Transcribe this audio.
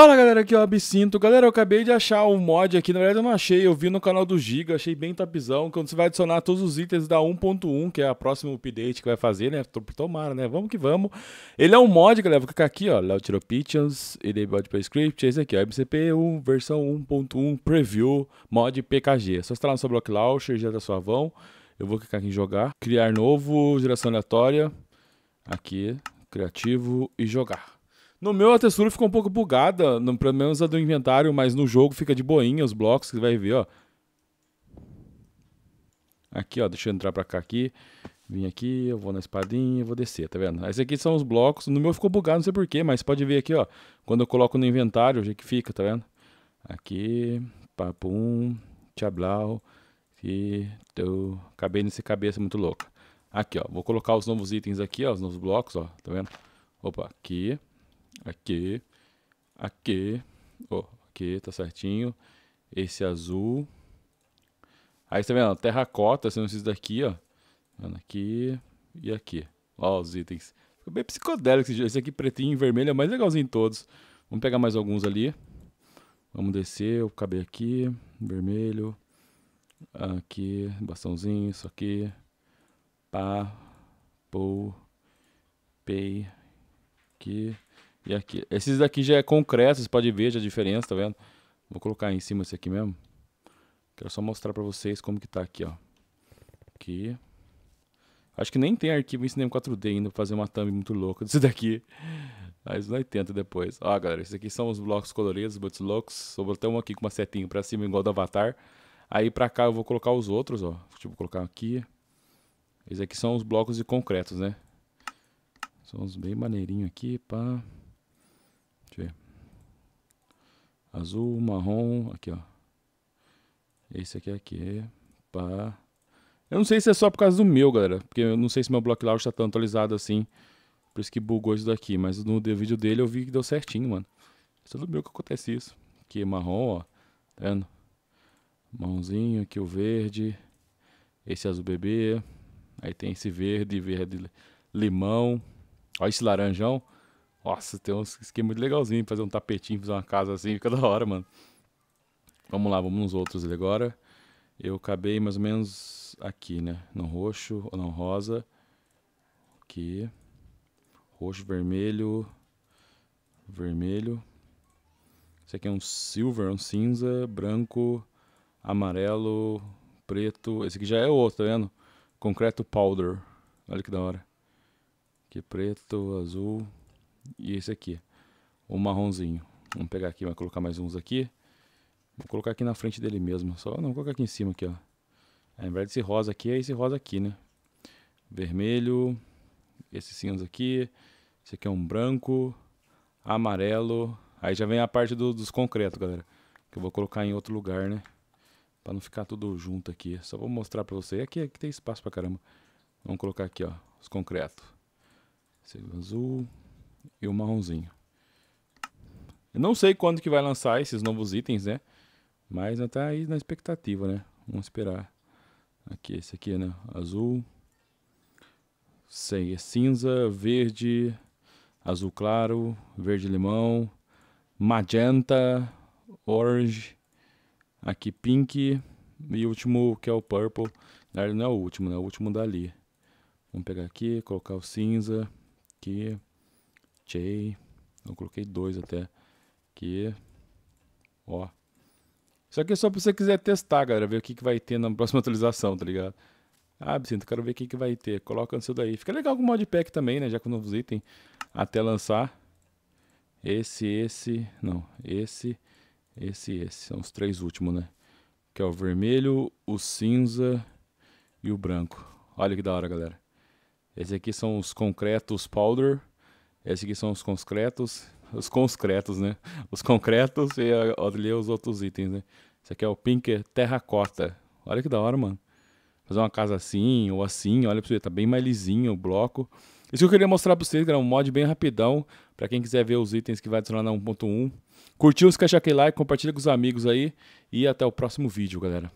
Fala galera, aqui é o Absinto. Galera, eu acabei de achar um mod aqui, na verdade eu não achei, eu vi no canal do Giga, achei bem tapizão, quando você vai adicionar todos os itens da 1.1, que é a próxima update que vai fazer, né? Tomara, né? Vamos que vamos. Ele é um mod, galera, vou clicar aqui, ó, Lautiropitians, ele é mod para script, esse aqui, ó, MCP1 versão 1.1 Preview mod PKG. É só instalar no seu block launcher, já tá suavão. Eu vou clicar aqui em jogar, criar novo, geração aleatória, aqui, criativo e jogar. No meu, a textura ficou um pouco bugada, no, pelo menos a do inventário, mas no jogo fica de boinha os blocos, que vai ver, ó. Aqui, ó, deixa eu entrar pra cá aqui. Vim aqui, eu vou na espadinha, vou descer, tá vendo? Esses aqui são os blocos. No meu ficou bugado, não sei porquê, mas pode ver aqui, ó. Quando eu coloco no inventário, o jeito que fica, tá vendo? Aqui, papum, tchablau, e eu acabei nesse cabeça muito louca. Aqui, ó, vou colocar os novos itens aqui, ó, os novos blocos, ó, tá vendo? Opa, aqui aqui, aqui, oh, aqui, tá certinho. Esse azul. Aí você tá vendo, terracota, sendo esses daqui, ó. Aqui e aqui. Ó os itens. Fica bem psicodélico esse aqui pretinho e vermelho é mais legalzinho todos. Vamos pegar mais alguns ali. Vamos descer, eu acabei aqui, vermelho, aqui, bastãozinho, isso aqui, pá, pou, pei, aqui, e aqui, esses daqui já é concreto, vocês podem ver já a diferença, tá vendo? Vou colocar em cima esse aqui mesmo. Quero só mostrar pra vocês como que tá aqui, ó. Aqui. Acho que nem tem arquivo em cinema 4D ainda pra fazer uma thumb muito louca desse daqui. Mas nós tenta depois. Ó, galera, esses aqui são os blocos coloridos, os bots loucos. vou botar um aqui com uma setinha pra cima, igual do Avatar. Aí pra cá eu vou colocar os outros, ó. vou colocar aqui. Esses aqui são os blocos de concretos, né? São uns bem maneirinhos aqui, pá. Pra... azul, marrom, aqui, ó. Esse aqui, é aqui, pá. Eu não sei se é só por causa do meu, galera, porque eu não sei se meu block launch tá tão atualizado assim, por isso que bugou isso daqui, mas no vídeo dele eu vi que deu certinho, mano. É tudo meu que acontece isso. Aqui, marrom, ó, tá vendo? Mãozinho, aqui o verde, esse azul bebê, aí tem esse verde, verde limão, olha esse laranjão, nossa, tem uns esquemas muito legalzinho, fazer um tapetinho, fazer uma casa assim, fica da hora, mano. Vamos lá, vamos nos outros ali agora. Eu acabei mais ou menos aqui, né? No roxo, ou não rosa. Aqui. Roxo, vermelho. Vermelho. Esse aqui é um silver, um cinza, branco, amarelo, preto. Esse aqui já é outro, tá vendo? Concreto powder. Olha que da hora. Aqui é preto, azul e esse aqui, o marronzinho. Vamos pegar aqui, vai colocar mais uns aqui. Vou colocar aqui na frente dele mesmo, só não vou colocar aqui em cima aqui, ó. Ao invés desse rosa aqui, é esse rosa aqui, né? Vermelho, esse cinza aqui, esse aqui é um branco, amarelo. Aí já vem a parte do, dos concretos, galera, que eu vou colocar em outro lugar, né? Pra não ficar tudo junto aqui. Só vou mostrar pra vocês. Aqui, aqui tem espaço pra caramba. Vamos colocar aqui, ó, os concretos. Esse azul, e o marronzinho. Eu não sei quando que vai lançar esses novos itens, né? Mas até aí na expectativa, né? Vamos esperar. Aqui, esse aqui, né? Azul. Sei, é cinza, verde, azul claro, verde limão, magenta, orange, aqui pink e o último que é o purple. não é o último, né? É o último dali. Vamos pegar aqui, colocar o cinza aqui cortei, eu coloquei dois até, que, ó. Isso aqui é só pra você quiser testar, galera, ver o que, que vai ter na próxima atualização, tá ligado? Ah, Absinto, quero ver o que, que vai ter, coloca no seu daí. Fica legal com o modpack também, né, já com novos itens, até lançar. Esse, esse, não, esse, esse esse. São os três últimos, né? Que é o vermelho, o cinza e o branco. Olha que da hora, galera. Esse aqui são os concretos powder. Esses aqui são os concretos, os concretos, né? Os concretos e ali os outros itens, né? Esse aqui é o Pinker Terracota. Olha que da hora, mano. Fazer uma casa assim ou assim, olha pra você, tá bem mais lisinho o bloco. Isso que eu queria mostrar pra vocês, galera, é um mod bem rapidão, pra quem quiser ver os itens que vai adicionar na 1.1. Curtiu, esquece aquele like, compartilha com os amigos aí e até o próximo vídeo, galera.